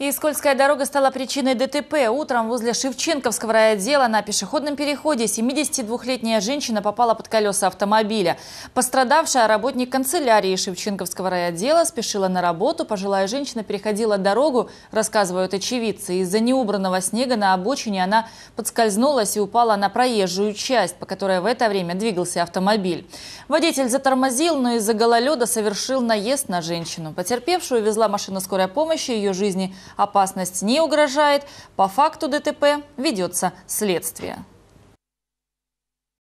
И скользкая дорога стала причиной ДТП. Утром возле Шевченковского райотдела на пешеходном переходе 72-летняя женщина попала под колеса автомобиля. Пострадавшая работник канцелярии Шевченковского райотдела спешила на работу. Пожилая женщина переходила дорогу, рассказывают очевидцы. Из-за неубранного снега на обочине она подскользнулась и упала на проезжую часть, по которой в это время двигался автомобиль. Водитель затормозил, но из-за гололеда совершил наезд на женщину. Потерпевшую везла машина скорой помощи, ее жизни – Опасность не угрожает. По факту ДТП ведется следствие.